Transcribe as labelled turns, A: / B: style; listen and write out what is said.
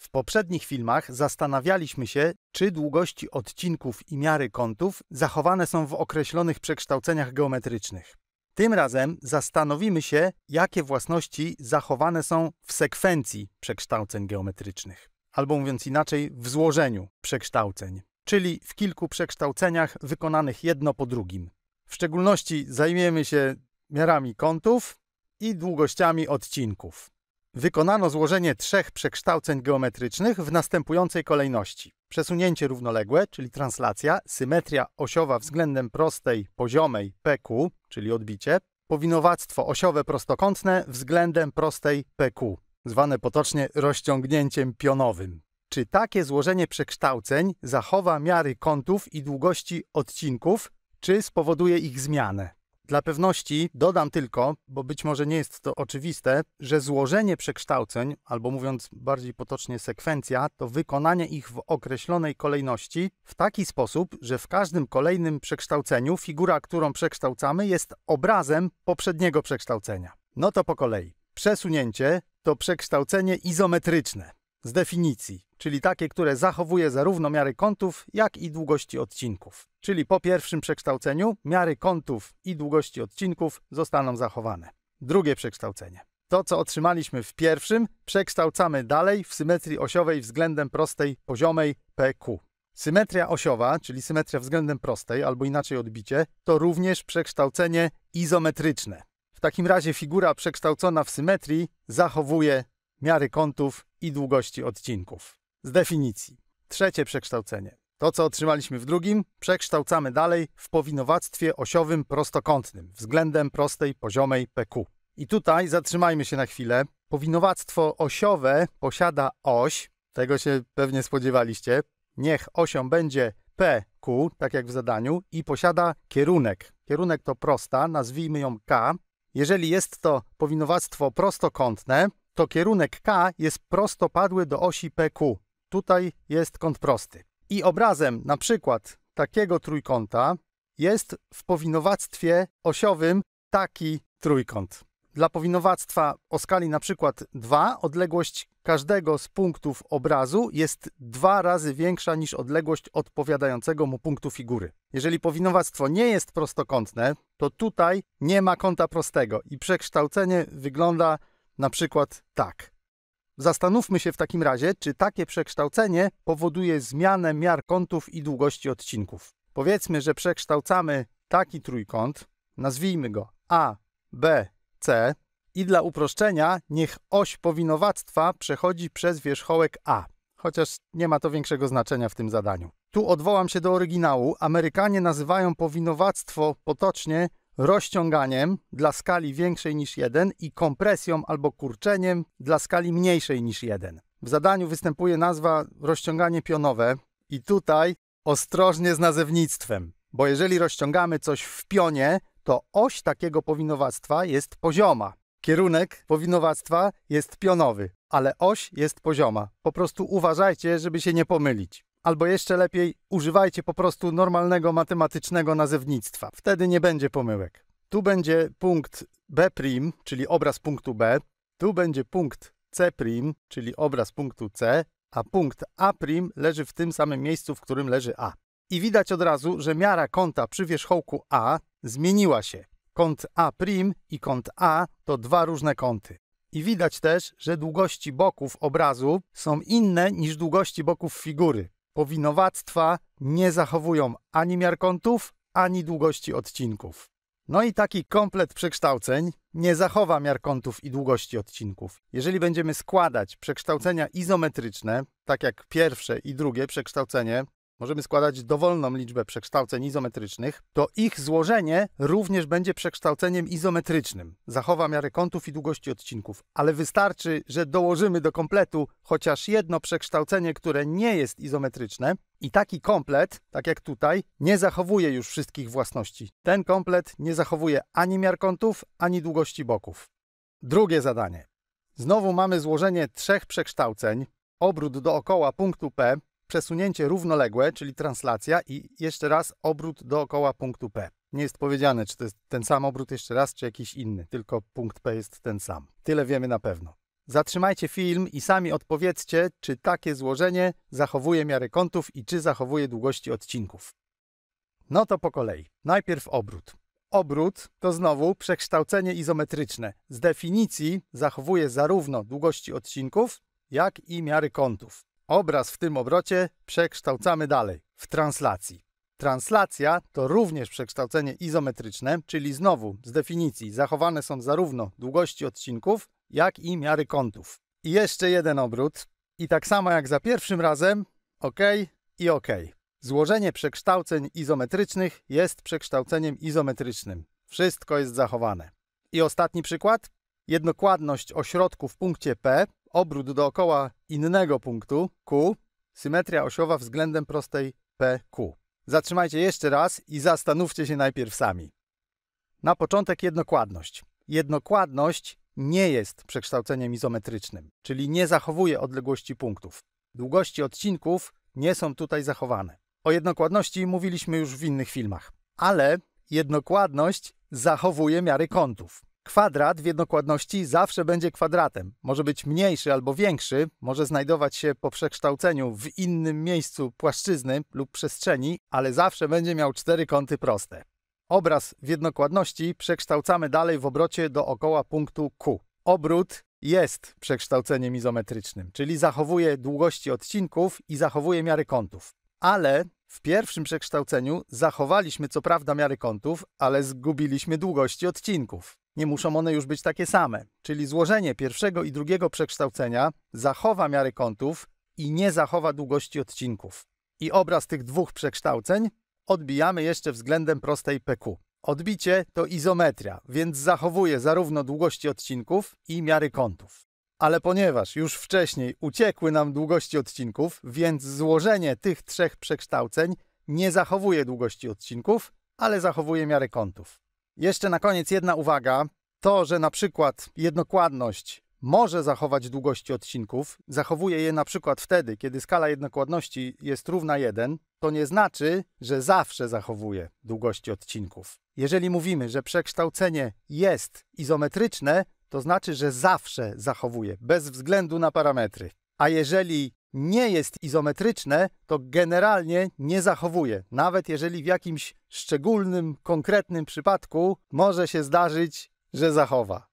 A: W poprzednich filmach zastanawialiśmy się, czy długości odcinków i miary kątów zachowane są w określonych przekształceniach geometrycznych. Tym razem zastanowimy się, jakie własności zachowane są w sekwencji przekształceń geometrycznych, albo mówiąc inaczej, w złożeniu przekształceń, czyli w kilku przekształceniach wykonanych jedno po drugim. W szczególności zajmiemy się miarami kątów i długościami odcinków. Wykonano złożenie trzech przekształceń geometrycznych w następującej kolejności. Przesunięcie równoległe, czyli translacja, symetria osiowa względem prostej poziomej PQ, czyli odbicie, powinowactwo osiowe prostokątne względem prostej PQ, zwane potocznie rozciągnięciem pionowym. Czy takie złożenie przekształceń zachowa miary kątów i długości odcinków, czy spowoduje ich zmianę? Dla pewności dodam tylko, bo być może nie jest to oczywiste, że złożenie przekształceń, albo mówiąc bardziej potocznie sekwencja, to wykonanie ich w określonej kolejności w taki sposób, że w każdym kolejnym przekształceniu figura, którą przekształcamy, jest obrazem poprzedniego przekształcenia. No to po kolei. Przesunięcie to przekształcenie izometryczne. Z definicji czyli takie, które zachowuje zarówno miary kątów, jak i długości odcinków. Czyli po pierwszym przekształceniu miary kątów i długości odcinków zostaną zachowane. Drugie przekształcenie. To, co otrzymaliśmy w pierwszym, przekształcamy dalej w symetrii osiowej względem prostej poziomej PQ. Symetria osiowa, czyli symetria względem prostej, albo inaczej odbicie, to również przekształcenie izometryczne. W takim razie figura przekształcona w symetrii zachowuje miary kątów i długości odcinków z definicji. Trzecie przekształcenie. To, co otrzymaliśmy w drugim, przekształcamy dalej w powinowactwie osiowym prostokątnym względem prostej poziomej PQ. I tutaj zatrzymajmy się na chwilę. Powinowactwo osiowe posiada oś, tego się pewnie spodziewaliście. Niech osią będzie PQ, tak jak w zadaniu, i posiada kierunek. Kierunek to prosta, nazwijmy ją K. Jeżeli jest to powinowactwo prostokątne, to kierunek K jest prostopadły do osi PQ. Tutaj jest kąt prosty. I obrazem na przykład takiego trójkąta jest w powinowactwie osiowym taki trójkąt. Dla powinowactwa o skali na przykład 2 odległość każdego z punktów obrazu jest dwa razy większa niż odległość odpowiadającego mu punktu figury. Jeżeli powinowactwo nie jest prostokątne, to tutaj nie ma kąta prostego i przekształcenie wygląda na przykład tak. Zastanówmy się w takim razie, czy takie przekształcenie powoduje zmianę miar kątów i długości odcinków. Powiedzmy, że przekształcamy taki trójkąt, nazwijmy go A, B, C i dla uproszczenia niech oś powinowactwa przechodzi przez wierzchołek A, chociaż nie ma to większego znaczenia w tym zadaniu. Tu odwołam się do oryginału. Amerykanie nazywają powinowactwo potocznie rozciąganiem dla skali większej niż 1 i kompresją albo kurczeniem dla skali mniejszej niż 1. W zadaniu występuje nazwa rozciąganie pionowe i tutaj ostrożnie z nazewnictwem, bo jeżeli rozciągamy coś w pionie, to oś takiego powinowactwa jest pozioma. Kierunek powinowactwa jest pionowy, ale oś jest pozioma. Po prostu uważajcie, żeby się nie pomylić. Albo jeszcze lepiej, używajcie po prostu normalnego matematycznego nazewnictwa. Wtedy nie będzie pomyłek. Tu będzie punkt B', czyli obraz punktu B. Tu będzie punkt C', czyli obraz punktu C. A punkt A' leży w tym samym miejscu, w którym leży A. I widać od razu, że miara kąta przy wierzchołku A zmieniła się. Kąt A' i kąt A to dwa różne kąty. I widać też, że długości boków obrazu są inne niż długości boków figury powinowactwa nie zachowują ani miar kątów, ani długości odcinków. No i taki komplet przekształceń nie zachowa miar kątów i długości odcinków. Jeżeli będziemy składać przekształcenia izometryczne, tak jak pierwsze i drugie przekształcenie możemy składać dowolną liczbę przekształceń izometrycznych, to ich złożenie również będzie przekształceniem izometrycznym. Zachowa miarę kątów i długości odcinków, ale wystarczy, że dołożymy do kompletu chociaż jedno przekształcenie, które nie jest izometryczne, i taki komplet, tak jak tutaj, nie zachowuje już wszystkich własności. Ten komplet nie zachowuje ani miar kątów, ani długości boków. Drugie zadanie. Znowu mamy złożenie trzech przekształceń, obrót dookoła punktu P, przesunięcie równoległe, czyli translacja i jeszcze raz obrót dookoła punktu P. Nie jest powiedziane, czy to jest ten sam obrót jeszcze raz, czy jakiś inny, tylko punkt P jest ten sam. Tyle wiemy na pewno. Zatrzymajcie film i sami odpowiedzcie, czy takie złożenie zachowuje miary kątów i czy zachowuje długości odcinków. No to po kolei. Najpierw obrót. Obrót to znowu przekształcenie izometryczne. Z definicji zachowuje zarówno długości odcinków, jak i miary kątów. Obraz w tym obrocie przekształcamy dalej w translacji. Translacja to również przekształcenie izometryczne, czyli znowu z definicji zachowane są zarówno długości odcinków, jak i miary kątów. I jeszcze jeden obrót. I tak samo jak za pierwszym razem, OK i OK. Złożenie przekształceń izometrycznych jest przekształceniem izometrycznym. Wszystko jest zachowane. I ostatni przykład jednokładność ośrodku w punkcie P, obrót dookoła innego punktu Q, symetria osiowa względem prostej PQ. Zatrzymajcie jeszcze raz i zastanówcie się najpierw sami. Na początek jednokładność. Jednokładność nie jest przekształceniem izometrycznym, czyli nie zachowuje odległości punktów. Długości odcinków nie są tutaj zachowane. O jednokładności mówiliśmy już w innych filmach, ale jednokładność zachowuje miary kątów. Kwadrat w jednokładności zawsze będzie kwadratem. Może być mniejszy albo większy, może znajdować się po przekształceniu w innym miejscu płaszczyzny lub przestrzeni, ale zawsze będzie miał cztery kąty proste. Obraz w jednokładności przekształcamy dalej w obrocie dookoła punktu Q. Obrót jest przekształceniem izometrycznym, czyli zachowuje długości odcinków i zachowuje miary kątów. Ale w pierwszym przekształceniu zachowaliśmy co prawda miary kątów, ale zgubiliśmy długości odcinków nie muszą one już być takie same. Czyli złożenie pierwszego i drugiego przekształcenia zachowa miary kątów i nie zachowa długości odcinków. I obraz tych dwóch przekształceń odbijamy jeszcze względem prostej PQ. Odbicie to izometria, więc zachowuje zarówno długości odcinków i miary kątów. Ale ponieważ już wcześniej uciekły nam długości odcinków, więc złożenie tych trzech przekształceń nie zachowuje długości odcinków, ale zachowuje miary kątów. Jeszcze na koniec jedna uwaga. To, że na przykład jednokładność może zachować długości odcinków, zachowuje je na przykład wtedy, kiedy skala jednokładności jest równa 1, to nie znaczy, że zawsze zachowuje długości odcinków. Jeżeli mówimy, że przekształcenie jest izometryczne, to znaczy, że zawsze zachowuje, bez względu na parametry. A jeżeli nie jest izometryczne, to generalnie nie zachowuje. Nawet jeżeli w jakimś szczególnym, konkretnym przypadku może się zdarzyć, że zachowa.